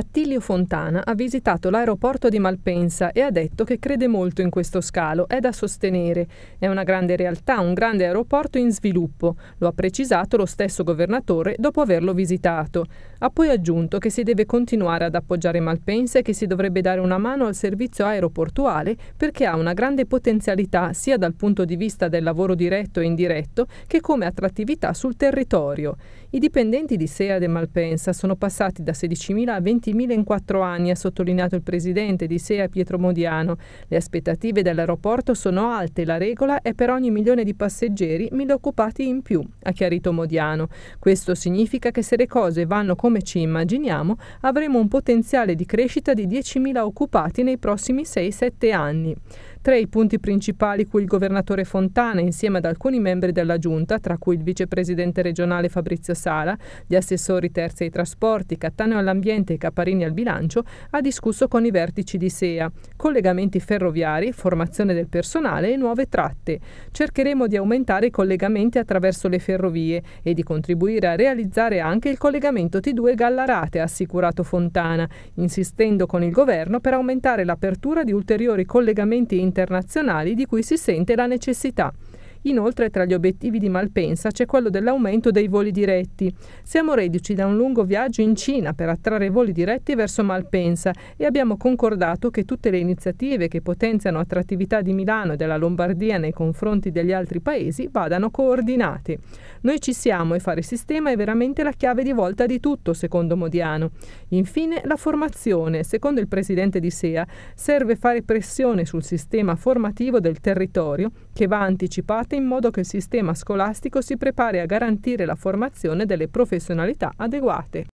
Attilio Fontana ha visitato l'aeroporto di Malpensa e ha detto che crede molto in questo scalo, è da sostenere, è una grande realtà, un grande aeroporto in sviluppo, lo ha precisato lo stesso governatore dopo averlo visitato. Ha poi aggiunto che si deve continuare ad appoggiare Malpensa e che si dovrebbe dare una mano al servizio aeroportuale perché ha una grande potenzialità sia dal punto di vista del lavoro diretto e indiretto che come attrattività sul territorio. I dipendenti di SEAD e Malpensa sono passati da 16.000 a 20.000 20.000 in quattro anni, ha sottolineato il presidente di SEA Pietro Modiano. Le aspettative dell'aeroporto sono alte, la regola è per ogni milione di passeggeri 1.000 occupati in più, ha chiarito Modiano. Questo significa che se le cose vanno come ci immaginiamo, avremo un potenziale di crescita di 10.000 occupati nei prossimi 6-7 anni. Tre i punti principali cui il governatore Fontana, insieme ad alcuni membri della Giunta, tra cui il vicepresidente regionale Fabrizio Sala, gli assessori terzi ai trasporti, Cattaneo all'ambiente e Caparini al bilancio, ha discusso con i vertici di SEA, collegamenti ferroviari, formazione del personale e nuove tratte. Cercheremo di aumentare i collegamenti attraverso le ferrovie e di contribuire a realizzare anche il collegamento T2 Gallarate, ha assicurato Fontana, insistendo con il governo per aumentare l'apertura di ulteriori collegamenti interni internazionali di cui si sente la necessità. Inoltre tra gli obiettivi di Malpensa c'è quello dell'aumento dei voli diretti. Siamo reduci da un lungo viaggio in Cina per attrarre voli diretti verso Malpensa e abbiamo concordato che tutte le iniziative che potenziano attrattività di Milano e della Lombardia nei confronti degli altri paesi vadano coordinate. Noi ci siamo e fare sistema è veramente la chiave di volta di tutto, secondo Modiano. Infine la formazione, secondo il presidente di SEA, serve fare pressione sul sistema formativo del territorio che va anticipata in modo che il sistema scolastico si prepari a garantire la formazione delle professionalità adeguate.